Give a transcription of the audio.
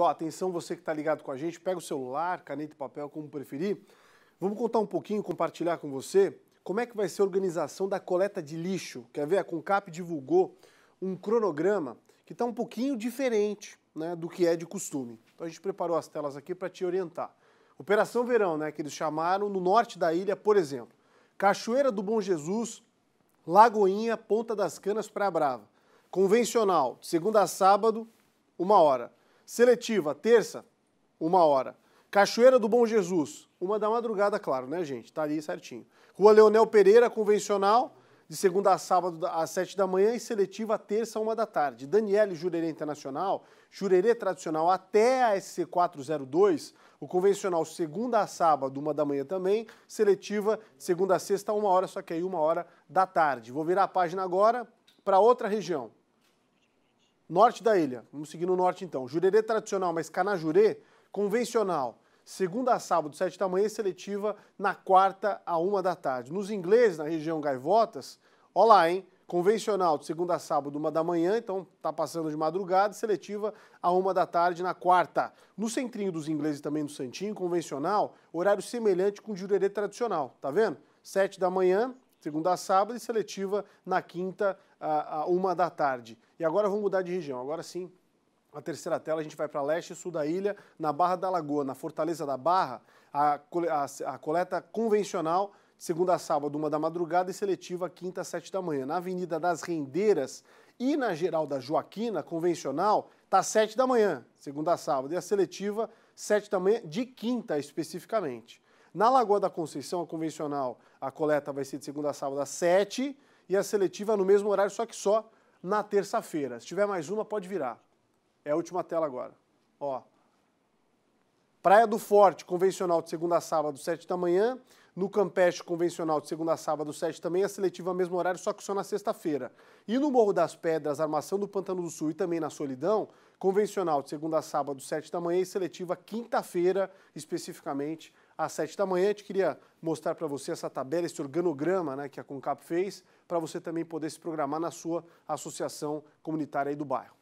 Ó, atenção você que está ligado com a gente, pega o celular, caneta e papel, como preferir. Vamos contar um pouquinho, compartilhar com você como é que vai ser a organização da coleta de lixo. Quer ver? A Concap divulgou um cronograma que está um pouquinho diferente né, do que é de costume. Então a gente preparou as telas aqui para te orientar. Operação Verão, né, que eles chamaram, no norte da ilha, por exemplo. Cachoeira do Bom Jesus, Lagoinha, Ponta das Canas, Praia Brava. Convencional, de segunda a sábado, uma hora. Seletiva, terça, uma hora. Cachoeira do Bom Jesus, uma da madrugada, claro, né, gente? Tá ali certinho. Rua Leonel Pereira, convencional, de segunda a sábado às sete da manhã e seletiva terça, uma da tarde. Daniele Jurerê Internacional, Jurerê Tradicional até a SC 402, o convencional segunda a sábado, uma da manhã também, seletiva segunda a sexta, uma hora, só que aí uma hora da tarde. Vou virar a página agora para outra região. Norte da ilha, vamos seguir no norte então. Jurerê tradicional, mas Canajurê convencional. Segunda a sábado, sete da manhã, seletiva na quarta a uma da tarde. Nos ingleses, na região Gaivotas, ó lá, hein? Convencional de segunda a sábado, uma da manhã, então tá passando de madrugada, seletiva a uma da tarde na quarta. No centrinho dos ingleses também no Santinho, convencional, horário semelhante com o jurerê tradicional, tá vendo? Sete da manhã segunda a sábado, e seletiva na quinta, a, a uma da tarde. E agora vamos mudar de região, agora sim. A terceira tela, a gente vai para leste e sul da ilha, na Barra da Lagoa, na Fortaleza da Barra, a, a, a coleta convencional segunda a sábado, uma da madrugada e seletiva quinta, sete da manhã. Na Avenida das Rendeiras e na Geral da Joaquina, convencional, tá sete da manhã, segunda a sábado, e a seletiva sete da manhã de quinta especificamente. Na Lagoa da Conceição, a convencional, a coleta vai ser de segunda a sábado às 7 e a seletiva no mesmo horário, só que só na terça-feira. Se tiver mais uma, pode virar. É a última tela agora. Ó, Praia do Forte, convencional de segunda a sábado, 7 da manhã. No Campeche, convencional de segunda a sábado, 7 também. A seletiva, mesmo horário, só que só na sexta-feira. E no Morro das Pedras, Armação do Pantano do Sul e também na Solidão, convencional de segunda a sábado, 7 da manhã. E seletiva, quinta-feira, especificamente, às 7 da manhã. A gente queria mostrar para você essa tabela, esse organograma né, que a CONCAP fez, para você também poder se programar na sua associação comunitária aí do bairro.